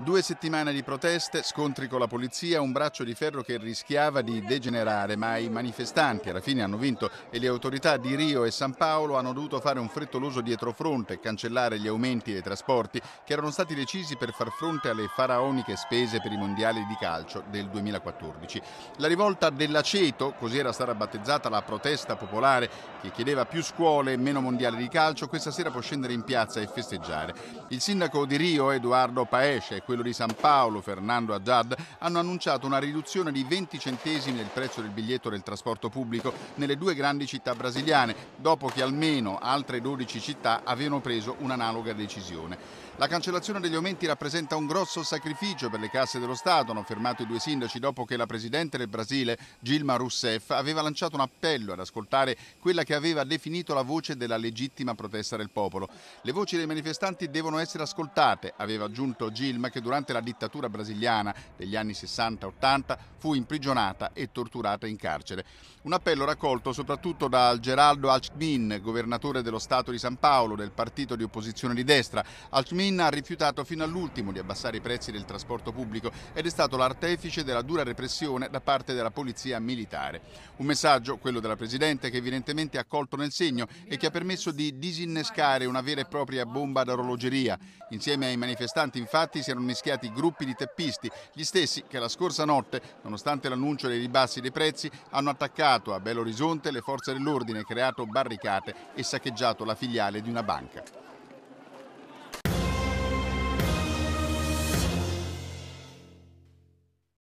Due settimane di proteste, scontri con la polizia, un braccio di ferro che rischiava di degenerare, ma i manifestanti alla fine hanno vinto e le autorità di Rio e San Paolo hanno dovuto fare un frettoloso dietrofronte e cancellare gli aumenti dei trasporti che erano stati decisi per far fronte alle faraoniche spese per i mondiali di calcio del 2014. La rivolta dell'aceto, così era stata battezzata la protesta popolare che chiedeva più scuole e meno mondiali di calcio, questa sera può scendere in piazza e festeggiare. Il sindaco di Rio, Eduardo Paesce, quello di San Paolo, Fernando Haddad, hanno annunciato una riduzione di 20 centesimi del prezzo del biglietto del trasporto pubblico nelle due grandi città brasiliane, dopo che almeno altre 12 città avevano preso un'analoga decisione. La cancellazione degli aumenti rappresenta un grosso sacrificio per le casse dello Stato, hanno affermato i due sindaci dopo che la Presidente del Brasile, Gilma Rousseff, aveva lanciato un appello ad ascoltare quella che aveva definito la voce della legittima protesta del popolo. Le voci dei manifestanti devono essere ascoltate, aveva aggiunto Gilma, che che durante la dittatura brasiliana degli anni 60-80 fu imprigionata e torturata in carcere. Un appello raccolto soprattutto dal Geraldo Alcmin, governatore dello Stato di San Paolo del partito di opposizione di destra. Alcmin ha rifiutato fino all'ultimo di abbassare i prezzi del trasporto pubblico ed è stato l'artefice della dura repressione da parte della polizia militare. Un messaggio, quello della Presidente, che evidentemente ha colto nel segno e che ha permesso di disinnescare una vera e propria bomba d'orologeria. Insieme ai manifestanti infatti si erano mischiati gruppi di teppisti, gli stessi che la scorsa notte, nonostante l'annuncio dei ribassi dei prezzi, hanno attaccato a Belo Horizonte le forze dell'ordine, creato barricate e saccheggiato la filiale di una banca.